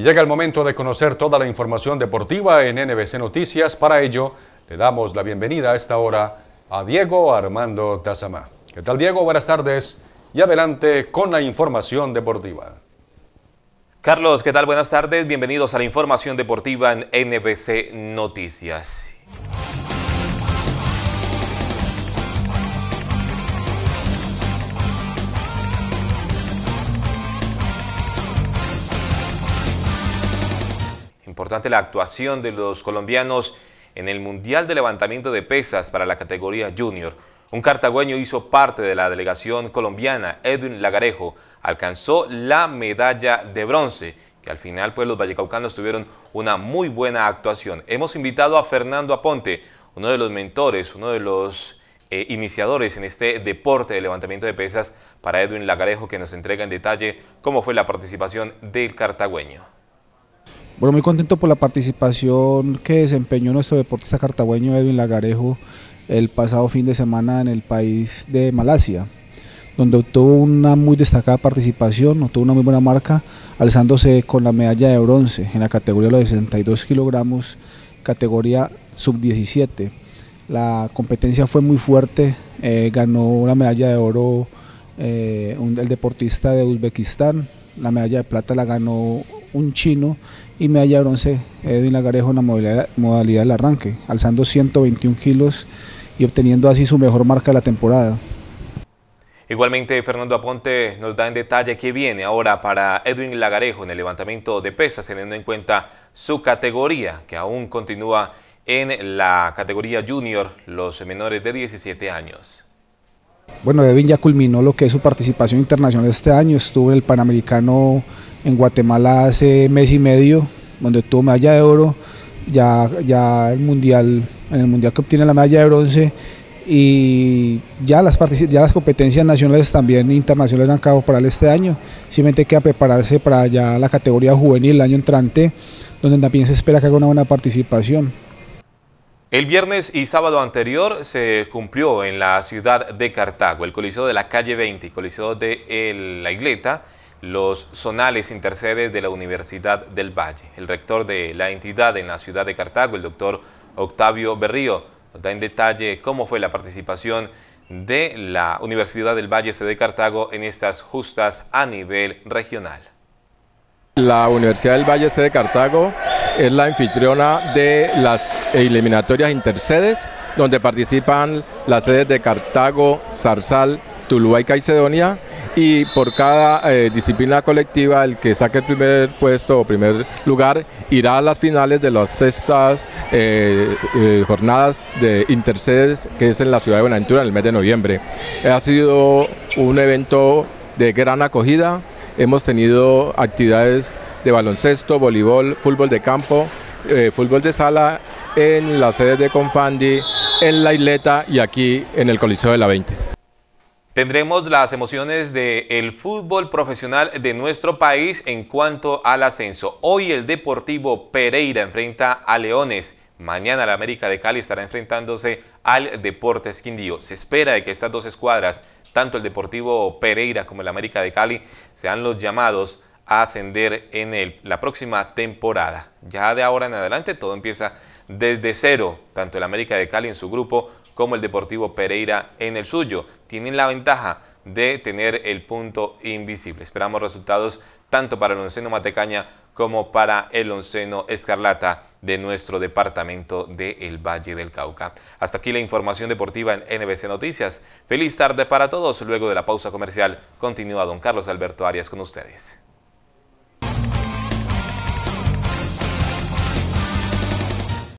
Y llega el momento de conocer toda la información deportiva en NBC Noticias. Para ello, le damos la bienvenida a esta hora a Diego Armando Tazama. ¿Qué tal, Diego? Buenas tardes y adelante con la información deportiva. Carlos, ¿qué tal? Buenas tardes. Bienvenidos a la información deportiva en NBC Noticias. la actuación de los colombianos en el Mundial de Levantamiento de Pesas para la categoría Junior. Un cartagüeño hizo parte de la delegación colombiana, Edwin Lagarejo, alcanzó la medalla de bronce, que al final pues los vallecaucanos tuvieron una muy buena actuación. Hemos invitado a Fernando Aponte, uno de los mentores, uno de los eh, iniciadores en este deporte de levantamiento de pesas para Edwin Lagarejo, que nos entrega en detalle cómo fue la participación del cartagüeño. Bueno, muy contento por la participación que desempeñó nuestro deportista cartagüeño Edwin Lagarejo el pasado fin de semana en el país de Malasia, donde obtuvo una muy destacada participación, obtuvo una muy buena marca, alzándose con la medalla de bronce en la categoría de los 62 kilogramos, categoría sub-17. La competencia fue muy fuerte, eh, ganó una medalla de oro eh, el deportista de Uzbekistán, la medalla de plata la ganó un chino y medalla bronce Edwin Lagarejo en la modalidad, modalidad del arranque, alzando 121 kilos y obteniendo así su mejor marca de la temporada. Igualmente, Fernando Aponte nos da en detalle qué viene ahora para Edwin Lagarejo en el levantamiento de pesas, teniendo en cuenta su categoría, que aún continúa en la categoría junior, los menores de 17 años. Bueno, Edwin ya culminó lo que es su participación internacional este año, estuvo en el Panamericano en Guatemala hace mes y medio, donde tuvo medalla de oro, ya, ya el mundial, en el mundial que obtiene la medalla de bronce y ya las, ya las competencias nacionales también internacionales han acabado para este año, simplemente queda prepararse para ya la categoría juvenil el año entrante, donde también se espera que haga una buena participación. El viernes y sábado anterior se cumplió en la ciudad de Cartago, el Coliseo de la calle 20 y Coliseo de la Igleta, los zonales intercedes de la Universidad del Valle. El rector de la entidad en la ciudad de Cartago, el doctor Octavio Berrío, nos da en detalle cómo fue la participación de la Universidad del Valle de Cartago en estas justas a nivel regional. La Universidad del Valle de Cartago es la anfitriona de las eliminatorias intercedes donde participan las sedes de Cartago, Zarzal, Tuluá y Caicedonia, y por cada eh, disciplina colectiva el que saque el primer puesto o primer lugar irá a las finales de las sextas eh, eh, jornadas de Intercedes que es en la ciudad de Buenaventura en el mes de noviembre. Ha sido un evento de gran acogida, hemos tenido actividades de baloncesto, voleibol, fútbol de campo, fútbol de sala en las sede de Confandi, en La Isleta y aquí en el Coliseo de la 20. Tendremos las emociones del fútbol profesional de nuestro país en cuanto al ascenso. Hoy el Deportivo Pereira enfrenta a Leones. Mañana la América de Cali estará enfrentándose al Deportes Quindío. Se espera de que estas dos escuadras, tanto el Deportivo Pereira como el América de Cali, sean los llamados a ascender en la próxima temporada. Ya de ahora en adelante todo empieza desde cero, tanto el América de Cali en su grupo como el Deportivo Pereira en el suyo. Tienen la ventaja de tener el punto invisible. Esperamos resultados tanto para el onceno Matecaña como para el onceno Escarlata de nuestro departamento del Valle del Cauca. Hasta aquí la información deportiva en NBC Noticias. Feliz tarde para todos. Luego de la pausa comercial continúa don Carlos Alberto Arias con ustedes.